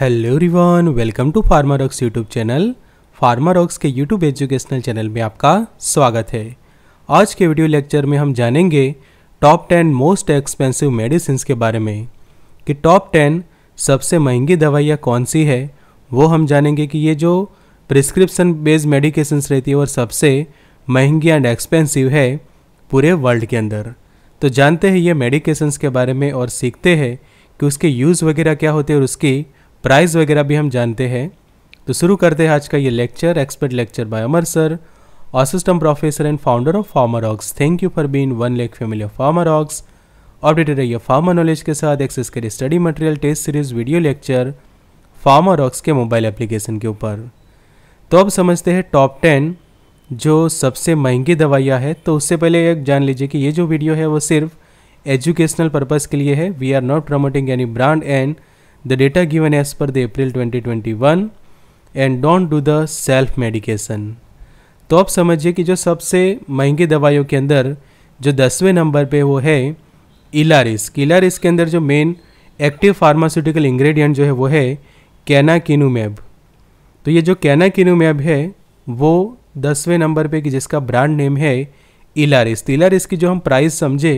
Hello रिवान welcome to Pharmarox YouTube channel Pharmarox के YouTube educational channel में आपका स्वागत है आज के वीडियो लेक्चर में हम जानेंगे top ten most expensive medicine के बारे में कि टॉप टेन सबसे महंगी दवाइयाँ कौन सी है वो हम जानेंगे कि ये जो प्रिस्क्रिप्शन बेस्ड मेडिकेशंस रहती है और सबसे महंगी एंड एक्सपेंसिव है पूरे वर्ल्ड के अंदर तो जानते हैं ये मेडिकेशंस के बारे में और सीखते हैं कि उसके यूज़ वगैरह क्या होते हैं और उसकी प्राइस वगैरह भी हम जानते हैं तो शुरू करते हैं आज का ये lecture expert lecture by Amar sir assistant professor and founder of Pharmarox thank you for being one lake family of Pharmarox updated रहिए फार्मर नॉलेज के साथ एक्सेस करिए study material test series video lecture Pharmarox के mobile application के ऊपर तो अब समझते हैं टॉप टेन जो सबसे महंगी दवाइयाँ है तो उससे पहले एक जान लीजिए कि ये जो वीडियो है वो सिर्फ एजुकेशनल पर्पज़ के लिए है we are not promoting any brand and the data given as per the April 2021 and don't do the self medication. तो आप समझिए कि जो सबसे महंगी दवाइयों के अंदर जो दसवें नंबर पे वो है इलारिस इलारिस के अंदर जो मेन एक्टिव फार्मास्यूटिकल इंग्रेडिएंट जो है वो है कैना किनूमैब तो ये जो कैना किनूमैब है वो दसवें नंबर पे कि जिसका ब्रांड नेम है इलारिस तो इलारिस की जो हम प्राइस समझे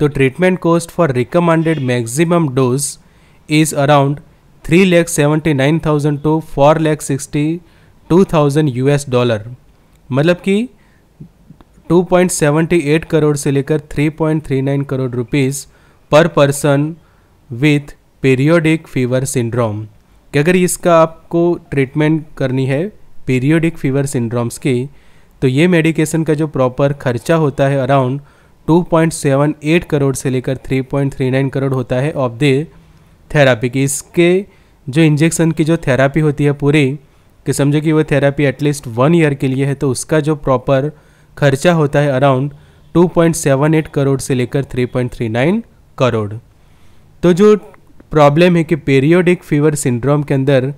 तो treatment cost for recommended maximum dose is around 3 lakh 79,000 to 4 lakh 62,000 US dollar मतलब कि 2.78 करोड़ से लेकर 3.39 crore rupees per person with periodic fever syndrome कि अगर इसका आपको ट्रीटमेंट करनी है पीरियोडिक फीवर सिंड्रोम्स की तो ये मेडिकेशन का जो प्रॉपर खर्चा होता है अराउंड 2.78 करोड़ से लेकर 3.39 करोड़ होता है ऑफ द थेरापी की इसके जो इंजेक्शन की जो थेरापी होती है पूरी कि समझो कि वो थेरापी एटलीस्ट वन ईयर के लिए है तो उसका जो प्रॉपर खर्चा होता है अराउंड 2.78 करोड़ से लेकर 3.39 करोड़ तो जो प्रॉब्लम है कि पीरियोडिक फीवर सिंड्रोम के अंदर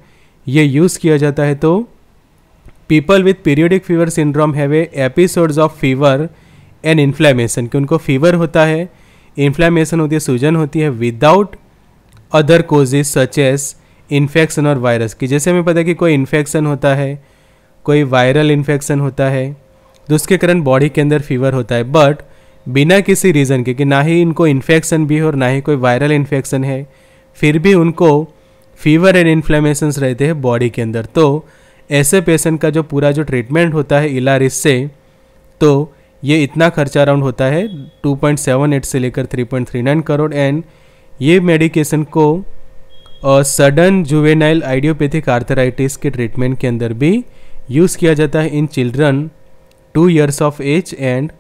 ये यूज़ किया जाता है तो people with periodic fever syndrome have a episodes of fever and inflammation कि उनको फीवर होता है इन्फ्लेमेशन होती है सूजन होती है without other causes such as infection और वायरस की जैसे हमें पता है कि कोई इन्फेक्शन होता है कोई वायरल इन्फेक्शन होता है तो उसके कारण बॉडी के अंदर फीवर होता है बट बिना किसी रीज़न के कि ना ही इनको इन्फेक्शन भी हो और ना ही कोई वायरल इन्फेक्शन है फिर भी उनको फीवर एंड इन्फ्लेमेशन रहते हैं बॉडी के अंदर तो ऐसे पेशेंट का जो पूरा जो ट्रीटमेंट होता है इलारिस से तो ये इतना खर्चा अराउंड होता है 2.78 से लेकर 3.39 करोड़ एंड ये मेडिकेशन को सडन जुवेनाइल आइडियोपैथिक आर्थराइटिस के ट्रीटमेंट के अंदर भी यूज़ किया जाता है in children two years of age and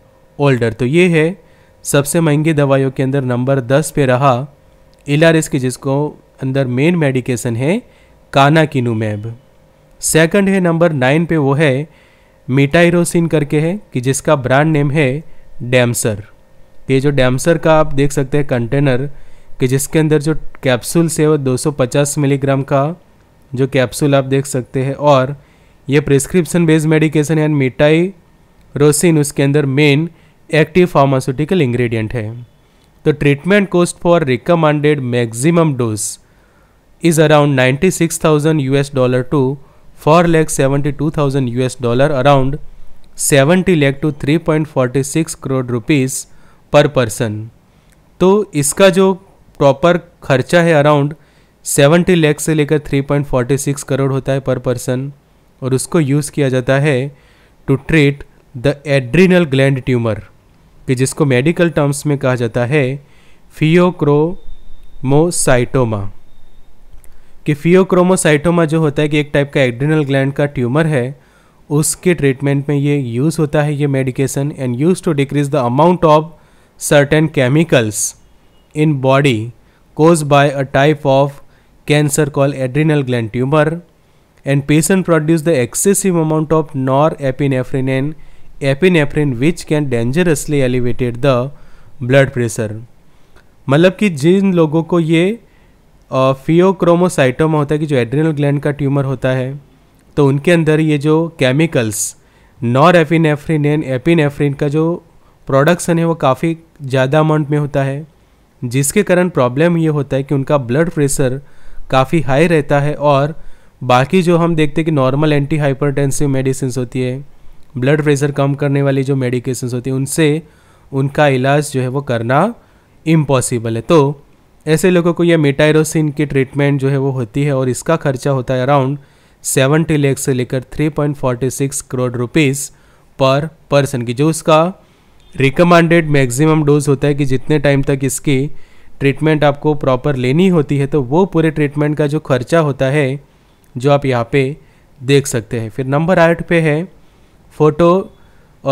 older तो ये है सबसे महंगी दवाइयों के अंदर नंबर दस पे रहा इलारिस की जिसको अंदर मेन मेडिकेशन है काना किनुमैब सेकंड है नंबर नाइन पे वो है मिटाइरोसिन करके है कि जिसका ब्रांड नेम है डैमसर तो ये जो डैमसर का आप देख सकते हैं कंटेनर कि जिसके अंदर जो कैप्सूल्स है वो 250 मिलीग्राम का जो कैप्सूल आप देख सकते हैं और ये prescription based medication and metyrosine उसके अंदर मेन एक्टिव फार्मास्यूटिकल इंग्रेडिएंट है तो treatment cost for recommended maximum dose is around 96,000 US dollar to four lakh seventy US dollar around 70 lakh to 3.46 crore rupees per person तो इसका जो proper खर्चा है around seventy lakh से लेकर three point forty six crore होता है पर पर्सन और उसको यूज़ किया जाता है to treat the adrenal gland tumour कि जिसको मेडिकल टर्म्स में कहा जाता है फियोक्रोमोसाइटोमा कि फियोक्रोमोसाइटोमा जो होता है कि एक टाइप का एड्रीनल ग्लैंड का ट्यूमर है उसके ट्रीटमेंट में ये यूज़ होता है ये medication and use to decrease the amount of certain chemicals in body caused by a type of cancer called adrenal gland tumor and patient produce the excessive amount of norepinephrine and epinephrine which can dangerously elevated the blood pressure मतलब कि जिन लोगों को ये pheochromocytoma होता है कि जो adrenal gland का ट्यूमर होता है तो उनके अंदर ये जो chemicals norepinephrine and epinephrine का जो प्रोडक्शन है वो काफ़ी ज़्यादा अमाउंट में होता है जिसके कारण प्रॉब्लम ये होता है कि उनका ब्लड प्रेशर काफ़ी हाई रहता है और बाकी जो हम देखते हैं कि नॉर्मल एंटी हाइपरटेंसिव मेडिसिन होती है ब्लड प्रेशर कम करने वाली जो मेडिकेशंस होती है उनसे उनका इलाज जो है वो करना इम्पॉसिबल है तो ऐसे लोगों को यह मेटायरोसिन की ट्रीटमेंट जो है वो होती है और इसका खर्चा होता है अराउंड सेवेंटी लेख से लेकर three point forty six crore rupees per person की जो उसका रिकमेंडेड मैक्सिमम डोज होता है कि जितने टाइम तक इसकी ट्रीटमेंट आपको प्रॉपर लेनी होती है तो वो पूरे ट्रीटमेंट का जो खर्चा होता है जो आप यहाँ पे देख सकते हैं फिर नंबर आठ पे है फोटो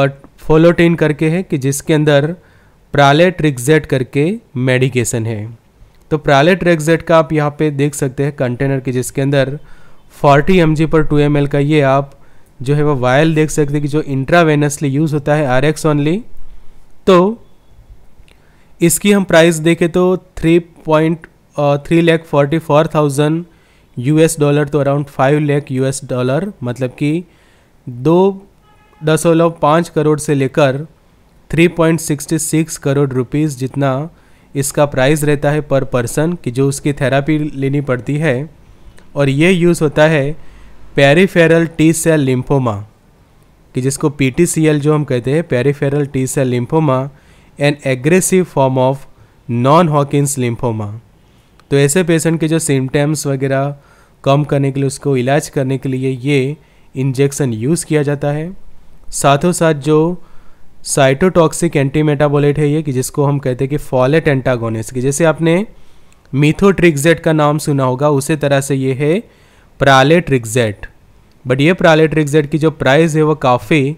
और फोलोटीन करके है कि जिसके अंदर प्रालेट्रिक्जेट करके मेडिकेशन है तो प्रालेट्रिक्जेट का आप यहाँ पे देख सकते हैं कंटेनर के जिसके अंदर 40 एम पर 2 एम का ये आप जो है वो वायल देख सकते हैं कि जो इंट्रावेनसली यूज़ होता है आर एक्स ऑनली तो इसकी हम प्राइस देखें तो three point three lakh forty four thousand U S dollar तो around five lakh U S dollar मतलब कि दो दशमलव पाँच करोड़ से लेकर three point sixty six crore rupees जितना इसका प्राइस रहता है पर पर्सन कि जो उसकी थेरापी लेनी पड़ती है और ये यूज़ होता है पेरीफेरल टी सेल लिम्फोमा कि जिसको पी जो हम कहते हैं peripheral T cell lymphoma an aggressive form of non Hodgkin's lymphoma तो ऐसे पेशेंट के जो सिम्टम्स वगैरह कम करने के लिए उसको इलाज करने के लिए ये इंजेक्शन यूज़ किया जाता है साथों साथ जो साइटोटॉक्सिक एंटीमेटाबोलेट है ये कि जिसको हम कहते हैं कि फॉलेट एंटागोनिस की जैसे आपने मीथोट्रिक्जेट का नाम सुना होगा उसी तरह से ये है प्रालेट्रिक्जेट बट ये प्रालेटर एग्जेट की जो प्राइस है वो काफ़ी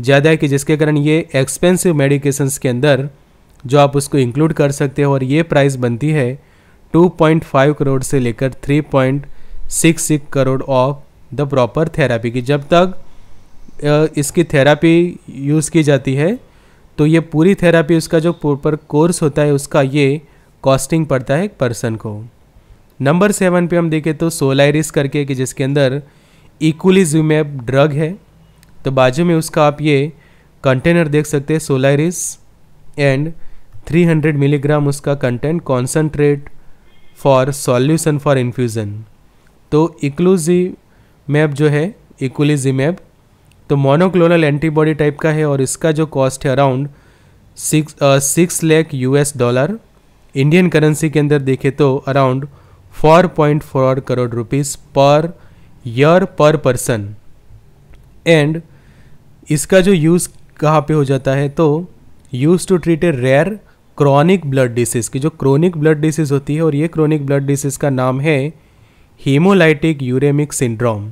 ज़्यादा है कि जिसके कारण ये एक्सपेंसिव मेडिकेशंस के अंदर जो आप उसको इंक्लूड कर सकते हो और ये प्राइस बनती है 2.5 करोड़ से लेकर 3.66 crore of the proper therapy की जब तक इसकी थेरापी यूज़ की जाती है तो ये पूरी थेरापी उसका जो प्रॉपर कोर्स होता है उसका ये कॉस्टिंग पड़ता है एक पर्सन को नंबर सेवन पे हम देखें तो सोलाइरिस करके कि जिसके अंदर इकुलिजुमैब ड्रग है तो बाजू में उसका आप ये कंटेनर देख सकते हैं सोलारिस एंड 300 मिलीग्राम उसका content concentrate for solution for infusion तो मैप जो है मैप तो मोनोक्लोनल एंटीबॉडी टाइप का है और इसका जो कॉस्ट है around six lakh U S dollar Indian currency के अंदर देखे तो around four point four crore rupees per year per person and इसका जो यूज़ कहाँ पे हो जाता है तो use to treat a rare chronic blood disease की जो क्रोनिक ब्लड डिसीज़ होती है और ये क्रोनिक ब्लड डिसीज़ का नाम है haemolytic uraemic syndrome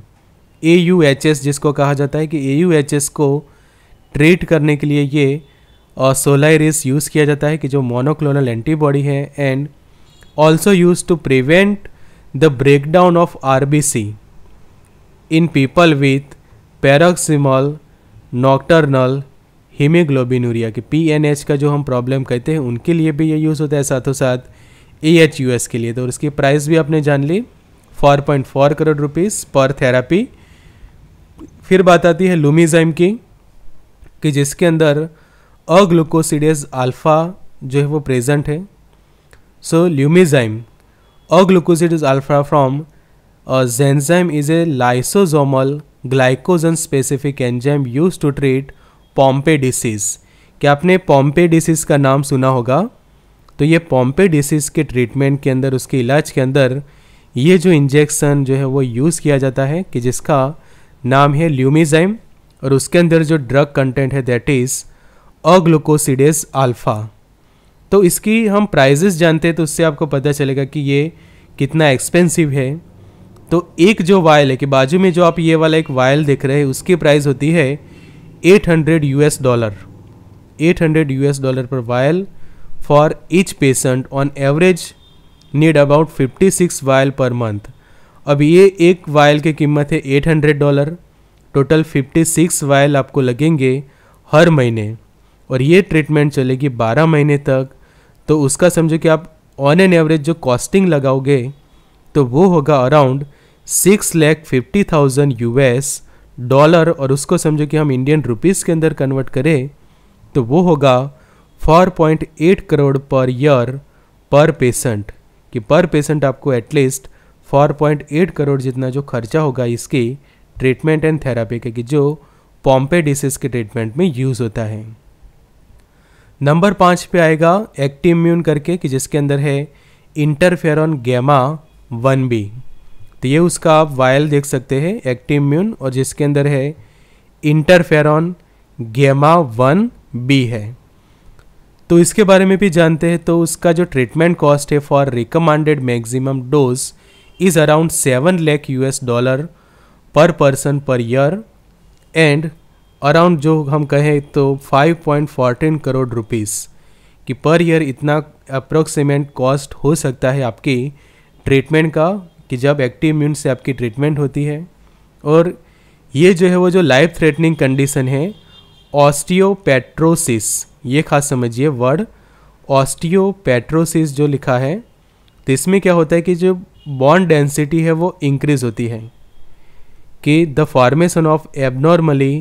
A U H S जिसको कहा जाता है कि ए यू एच एस को ट्रीट करने के लिए ये सोलाइरिस यूज़ किया जाता है कि जो मोनोक्लोनल एंटीबॉडी है and also use to prevent the breakdown of R B C in people with paroxysmal nocturnal urea के पी एन एच का जो हम प्रॉब्लम कहते हैं उनके लिए भी ये यूज़ होता है साथों साथ ए एच यू एस के लिए तो इसकी प्राइस भी आपने जान ली four point four crore rupees per therapy फिर बात आती है लुमिजाइम की कि जिसके अंदर अग्लूकोसिडेज अल्फ़ा जो है वो प्रेजेंट है so Lumizyme alglucosidase alfa from A is a lysosomal glycogen specific enzyme use to treat Pompe disease क्या आपने पॉम्पे डिसीज़ का नाम सुना होगा तो ये पॉम्पे डिसीज़ के ट्रीटमेंट के अंदर उसके इलाज के अंदर ये जो इंजेक्शन जो है वो यूज़ किया जाता है कि जिसका नाम है ल्यूमिजाइम और उसके अंदर जो ड्रग कंटेंट है दैट इज़ अग्लूकोसिडेस अल्फ़ा तो इसकी हम प्राइजेस जानते हैं तो उससे आपको पता चलेगा कि ये कितना एक्सपेंसिव है तो एक जो वायल है कि बाजू में जो आप ये वाला एक वायल देख रहे हैं उसकी प्राइस होती है 800 US dollar 800 US dollar per vial for each patient on average need about 56 vial per month अब ये एक वायल की कीमत है 800 डॉलर टोटल 56 वायल आपको लगेंगे हर महीने और ये ट्रीटमेंट चलेगी 12 महीने तक तो उसका समझो कि आप ऑन एन एवरेज जो कॉस्टिंग लगाओगे तो वो होगा around six lakh fifty thousand S dollar और उसको समझो कि हम इंडियन रुपीज़ के अंदर कन्वर्ट करें तो वो होगा फोर पॉइंट एट करोड़ पर ईयर पर पेशेंट कि पर पेशेंट आपको at least four point eight crore जितना जो खर्चा होगा इसके ट्रीटमेंट एंड थेरापी के कि जो पॉम्पे डिसीज़ के ट्रीटमेंट में यूज़ होता है नंबर पाँच पे आएगा एक्टिव इम्यून करके कि जिसके अंदर है इंटरफेरॉन गैमा वन बी तो ये उसका आप वायल देख सकते हैं एक्टिव इम्यून और जिसके अंदर है इंटरफेरॉन गेमा वन बी है तो इसके बारे में भी जानते हैं तो उसका जो ट्रीटमेंट कॉस्ट है for recommended maximum dose is around seven lakh US dollar per person per year and around जो हम कहें तो 5.14 करोड़ रुपीस कि पर ईयर इतना अप्रोक्सीमेट कॉस्ट हो सकता है आपकी ट्रीटमेंट का कि जब एक्टिव इम्यून से आपकी ट्रीटमेंट होती है और ये जो है वो जो लाइफ थ्रेटनिंग कंडीशन है ऑस्टियोपेट्रोसिस ये खास समझिए वर्ड ऑस्टियोपेट्रोसिस जो लिखा है तो इसमें क्या होता है कि जो बॉन्ड डेंसिटी है वो इंक्रीज होती है कि the formation of abnormally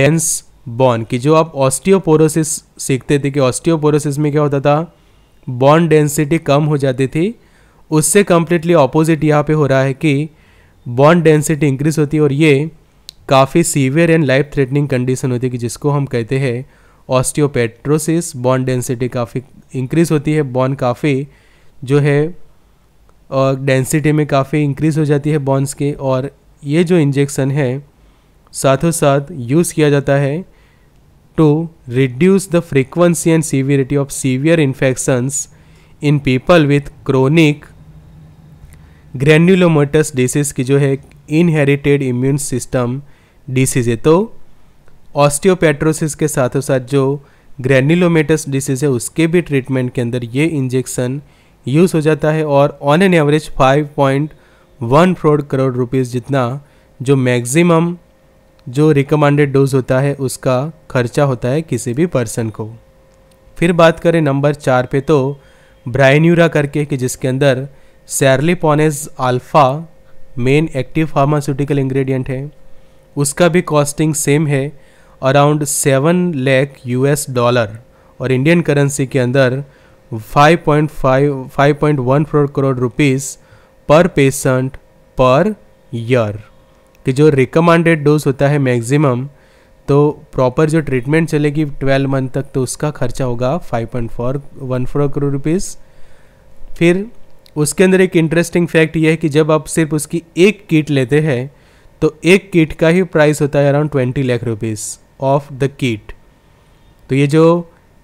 dense bone कि जो आप ऑस्टियोपोरोसिस सीखते थे कि ऑस्टियोपोरोसिस में क्या होता था बॉन्ड डेंसिटी कम हो जाती थी उससे कम्प्लीटली ऑपोजिट यहाँ पे हो रहा है कि बॉन्ड डेंसिटी इंक्रीज होती है और ये काफ़ी severe and life threatening condition होती है कि जिसको हम कहते हैं ऑस्टियोपेट्रोसिस बॉन्ड डेंसिटी काफ़ी इंक्रीज होती है बॉन्ड काफ़ी जो है डेंसिटी में काफ़ी इंक्रीज हो जाती है बॉन्स के और ये जो इंजेक्शन है साथों साथ यूज़ किया जाता है to reduce the frequency and severity of severe infections in people with chronic granulomatous disease की जो है इनहेरिटेड इम्यून सिस्टम डिसीज़ है तो ऑस्टियोपेट्रोसिस के साथ साथ जो ग्रैन्यूलोमेटस डिसीज़ है उसके भी ट्रीटमेंट के अंदर ये इंजेक्शन यूज़ हो जाता है और on an average 5.1 point crore rupees जितना जो मैक्सिमम जो रिकमेंडेड डोज होता है उसका खर्चा होता है किसी भी पर्सन को फिर बात करें नंबर चार पे तो ब्राइन्यूरा करके कि जिसके अंदर cerliponase alfa main active pharmaceutical ingredient है उसका भी कॉस्टिंग सेम है around seven lakh U dollar और इंडियन करेंसी के अंदर 5.5 5.1 crore rupees per patient per year कि जो रिकमेंडेड डोज होता है मैक्सिमम तो प्रॉपर जो ट्रीटमेंट चलेगी 12 मंथ तक तो उसका खर्चा होगा 5.4 1 करोड़ रुपीस फिर उसके अंदर एक इंटरेस्टिंग फैक्ट यह है कि जब आप सिर्फ उसकी एक किट लेते हैं तो एक किट का ही प्राइस होता है around twenty lakh rupees of the kit तो ये जो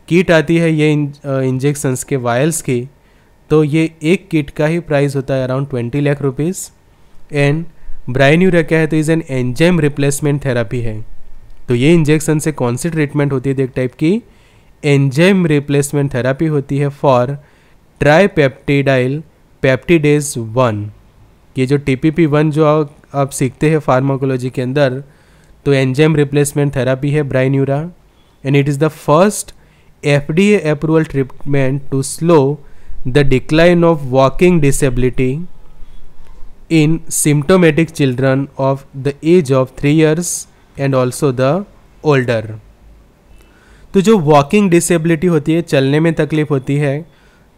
किट आती है ये इंजेक्शंस के वायल्स की तो ये एक किट का ही प्राइस होता है around twenty lakh rupees and Brineura क्या है तो is an enzyme replacement therapy है तो ये इंजेक्शन से कौन सी ट्रीटमेंट होती है एक टाइप की एंजाइम रिप्लेसमेंट थेरापी होती है फॉर ट्राईपेप्टिडाइल पैप्टीडेज वन ये जो टी पी पी वन जो आप सीखते हैं फार्माकोलॉजी के अंदर तो एंजाइम रिप्लेसमेंट थेरापी है Brineura and it is the first F D A approval treatment to slow the decline of walking disability in symptomatic children of the age of three years and also the older तो जो walking disability होती है चलने में तकलीफ होती है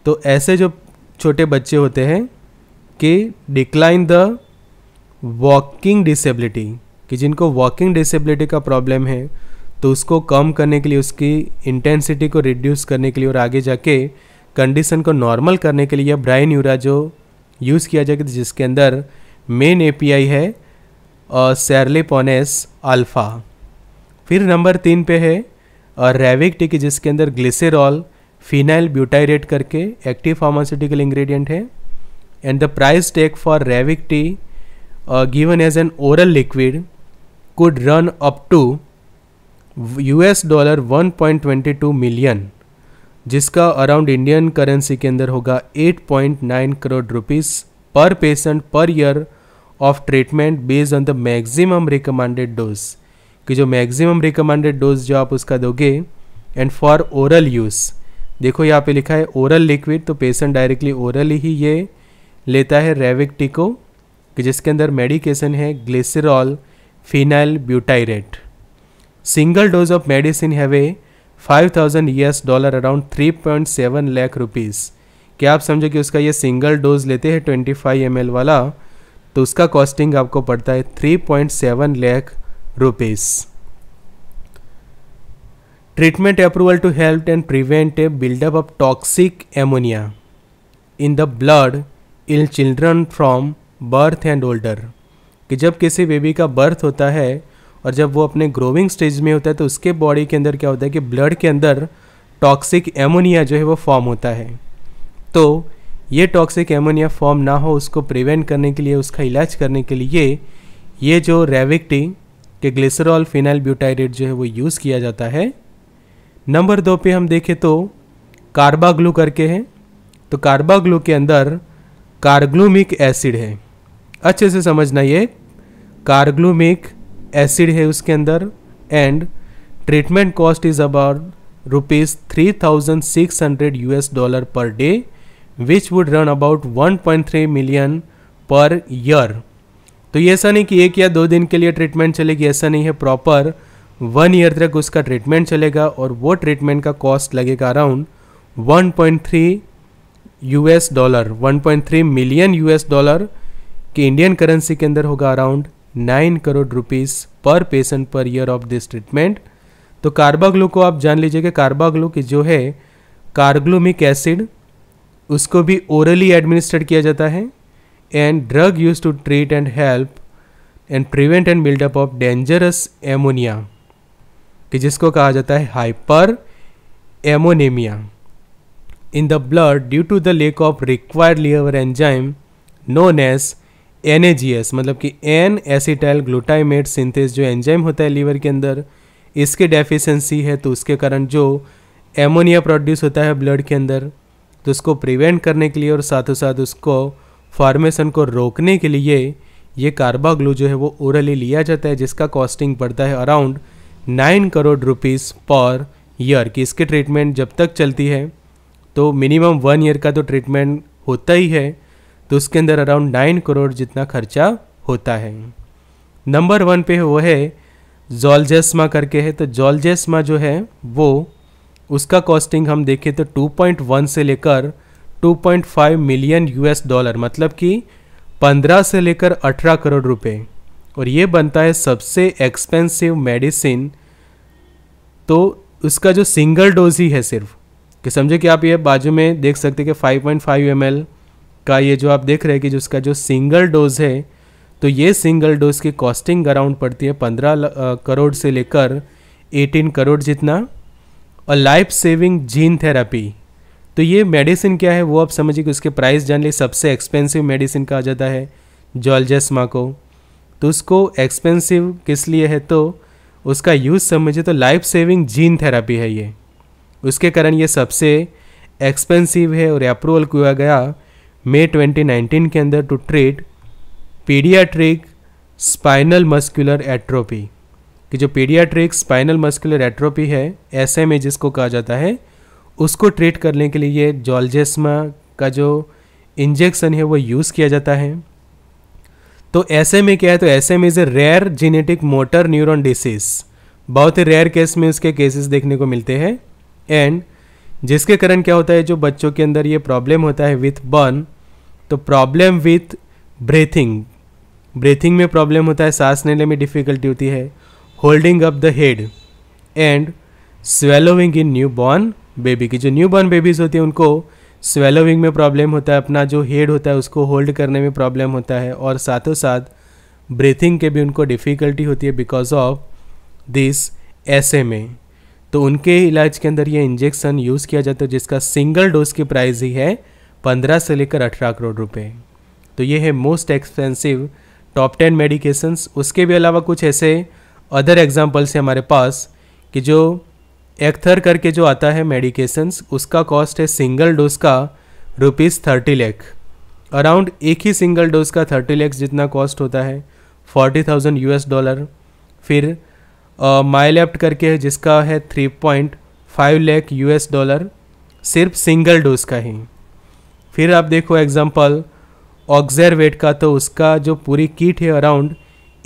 तो ऐसे जो छोटे बच्चे होते हैं कि डिक्लाइन द वॉकिंग डिसेबिलिटी कि जिनको वॉकिंग डिसेबिलिटी का प्रॉब्लम है तो उसको कम करने के लिए उसकी इंटेंसिटी को रिड्यूस करने के लिए और आगे जाके कंडीशन को नॉर्मल करने के लिए यह ब्राइन यूरा जो यूज़ किया जाएगा जिसके अंदर मेन एपीआई है सैरलेपोनेस अल्फ़ा फिर नंबर तीन पे है रेविक टी की जिसके अंदर ग्लिसरॉल फिनाइल ब्यूटाइरेट करके एक्टिव फार्मास्यूटिकल इंग्रेडिएंट है and the price tag for Ravicti given as an oral liquid could run up to US dollar 1.22 million जिसका अराउंड इंडियन करेंसी के अंदर होगा 8.9 crore rupees per patient per year of treatment based on the maximum recommended dose कि जो maximum recommended dose जो आप उसका दोगे एंड फॉर ओरल यूज़ देखो यहाँ पे लिखा है ओरल लिक्विड तो पेशेंट डायरेक्टली ओरल ही ये लेता है रेविक टिको कि जिसके अंदर मेडिकेशन है glycerol phenylbutyrate single dose of medicine have a five thousand US dollar around three point seven lakh rupees क्या आप समझो कि उसका ये सिंगल डोज लेते हैं ट्वेंटी फाइव एम एल वाला तो उसका कॉस्टिंग आपको पड़ता है three point seven lakh rupees Treatment approval to help and prevent a buildup of toxic ammonia in the blood in children from birth and older कि जब किसी बेबी का बर्थ होता है और जब वो अपने ग्रोविंग स्टेज में होता है तो उसके बॉडी के अंदर क्या होता है कि ब्लड के अंदर टॉक्सिक एमोनिया जो है वो फॉर्म होता है तो ये टॉक्सिक एमोनिया फॉर्म ना हो उसको प्रिवेंट करने के लिए उसका इलाज करने के लिए ये जो रेविक्टी के ग्लिसरॉल फिनाइल ब्यूटाइरेट जो है वो यूज़ किया जाता है नंबर दो पे हम देखें तो कार्बाग्लू करके है तो कार्बाग्लू के अंदर कार्ग्लूमिक एसिड है अच्छे से समझना ये कार्ग्लूमिक एसिड है उसके अंदर and treatment cost is about rupees three thousand six hundred U S dollar per day which would run about one point three million per year तो ये ऐसा नहीं कि एक या दो दिन के लिए ट्रीटमेंट चलेगी ऐसा नहीं है प्रॉपर वन ईयर तक उसका ट्रीटमेंट चलेगा और वो ट्रीटमेंट का कॉस्ट लगेगा around 1.3 US dollar 1.3 million US dollar के इंडियन करेंसी के अंदर होगा around nine crore rupees per patient per year of this treatment तो कार्बाग्लू को आप जान लीजिए कि कार्बाग्लू की जो है कार्ग्लूमिक एसिड उसको भी ओरली एडमिनिस्टर्ड किया जाता है and drug use to treat and help and prevent and buildup of dangerous ammonia कि जिसको कहा जाता है hyperammonemia in the blood due to the lack of required liver enzyme known as an मतलब कि एन एसिटाइल ग्लूटाइमेट सिंथेस जो enzyme होता है लीवर के अंदर इसके डेफिशिएंसी है तो उसके कारण जो एमोनिया प्रोड्यूस होता है ब्लड के अंदर तो उसको प्रिवेंट करने के लिए और साथों साथ उसको फॉर्मेशन को रोकने के लिए ये कार्बाग्लू जो है वो ओरली लिया जाता है जिसका कॉस्टिंग पड़ता है around nine crore rupees per year कि इसकी ट्रीटमेंट जब तक चलती है तो मिनिमम वन ईयर का तो ट्रीटमेंट होता ही है तो उसके अंदर अराउंड नाइन करोड़ जितना खर्चा होता है नंबर वन पे वो है जॉलजेस्मा करके है तो जॉलजेस्मा जो है वो उसका कॉस्टिंग हम देखें तो 2.1 से लेकर 2.5 मिलियन यूएस डॉलर मतलब कि 15 से लेकर 18 करोड़ रुपए और ये बनता है सबसे एक्सपेंसिव मेडिसिन तो उसका जो सिंगल डोज ही है सिर्फ कि समझे कि आप ये बाजू में देख सकते कि 5.5 पॉइंट का ये जो आप देख रहे हैं कि जो उसका जो सिंगल डोज है तो ये सिंगल डोज की कॉस्टिंग अराउंड पड़ती है 15 करोड़ से लेकर 18 करोड़ जितना और लाइफ सेविंग जीन थेरेपी तो ये मेडिसिन क्या है वो आप समझिए कि उसके प्राइस जान लिए सबसे एक्सपेंसिव मेडिसिन कहा जाता है जॉलजस्मा को तो उसको एक्सपेंसिव किस लिए है तो उसका यूज़ समझे तो लाइफ सेविंग जीन थेरेपी है ये उसके कारण ये सबसे एक्सपेंसिव है और अप्रूवल किया गया मे 2019 के अंदर to treat pediatric spinal muscular atrophy कि जो पीडियाट्रिक स्पाइनल मस्कुलर एट्रोपी है ऐसे में जिसको कहा जाता है उसको ट्रीट करने के लिए जॉलजेस्मा का जो इंजेक्शन है वो यूज़ किया जाता है तो ऐसे में क्या है तो ऐसे में is a rare genetic motor neuron disease बहुत ही रेयर केस में उसके केसेस देखने को मिलते हैं एंड जिसके कारण क्या होता है जो बच्चों के अंदर ये प्रॉब्लम होता है विथ बर्न तो प्रॉब्लम विथ ब्रीथिंग ब्रीथिंग में प्रॉब्लम होता है सांस लेने में डिफ़िकल्टी होती है holding up the head and swallowing in new born baby की जो न्यू बॉर्न बेबीज़ होती हैं उनको स्वेलोविंग में प्रॉब्लम होता है अपना जो हेड होता है उसको होल्ड करने में प्रॉब्लम होता है और साथों साथ ब्रीथिंग के भी उनको डिफ़िकल्टी होती है बिकॉज ऑफ दिस ऐसे में तो उनके इलाज के अंदर ये इंजेक्शन यूज़ किया जाता है जिसका सिंगल डोज की प्राइस ही है पंद्रह से लेकर अठारह करोड़ रुपए तो ये है most expensive top ten medications उसके भी अलावा कुछ ऐसे अदर एग्जाम्पल्स हैं हमारे पास कि जो एक्थर करके जो आता है मेडिकेशंस उसका कॉस्ट है सिंगल डोज का रुपीज़ थर्टी लैख अराउंड एक ही सिंगल डोज का थर्टी लैक्स जितना कॉस्ट होता है forty thousand U S dollar फिर माइलेप्ट करके है जिसका है three point five lakh U S dollar सिर्फ सिंगल डोज का ही फिर आप देखो एग्जाम्पल ऑक्जरवेट का तो उसका जो पूरी किट है around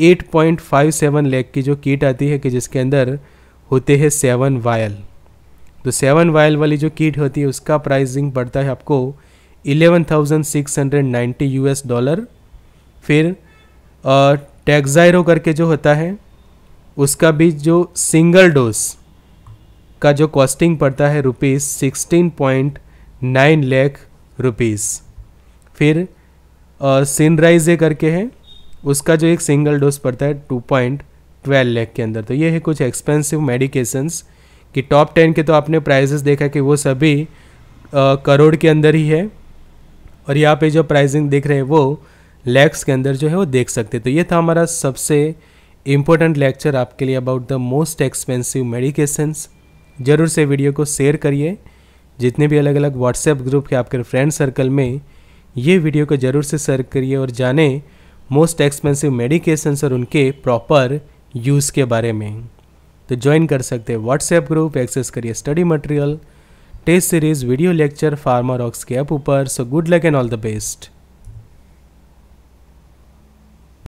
eight point five seven lakh की जो किट आती है कि जिसके अंदर होते हैं सेवन वायल तो सेवन वायल वाली जो किट होती है उसका प्राइसिंग पड़ता है आपको 11,690 यूएस डॉलर फिर टैक्सायरो करके जो होता है उसका भी जो सिंगल डोज का जो कॉस्टिंग पड़ता है rupees sixteen point nine lakh rupees फिर सिनराइजे करके है उसका जो एक सिंगल डोज पड़ता है टू पॉइंट ट्वेल्व लैख के अंदर तो ये है कुछ एक्सपेंसिव मेडिकेशंस कि टॉप टेन के तो आपने प्राइजेस देखा कि वो सभी आ, करोड़ के अंदर ही है और यहाँ पे जो प्राइजिंग देख रहे हैं वो लैक्स के अंदर जो है वो देख सकते हैं तो ये था हमारा सबसे इम्पोर्टेंट लेक्चर आपके लिए about the most expensive medications ज़रूर से वीडियो को शेयर करिए जितने भी अलग अलग व्हाट्सएप ग्रुप के आपके फ्रेंड सर्कल में ये वीडियो को ज़रूर से शेयर करिए और जाने मोस्ट एक्सपेंसिव मेडिकेशंस और उनके प्रॉपर यूज़ के बारे में तो ज्वाइन कर सकते हैं व्हाट्सएप ग्रुप एक्सेस करिए study material test series video lecture pharma rocks के ऐप ऊपर so good luck and all the best